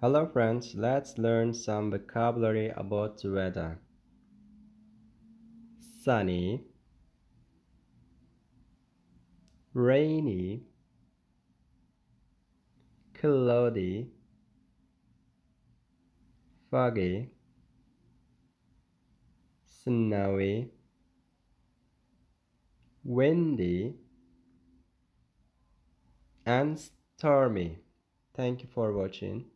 Hello friends, let's learn some vocabulary about weather. Sunny Rainy Cloudy Foggy Snowy Windy and Stormy. Thank you for watching.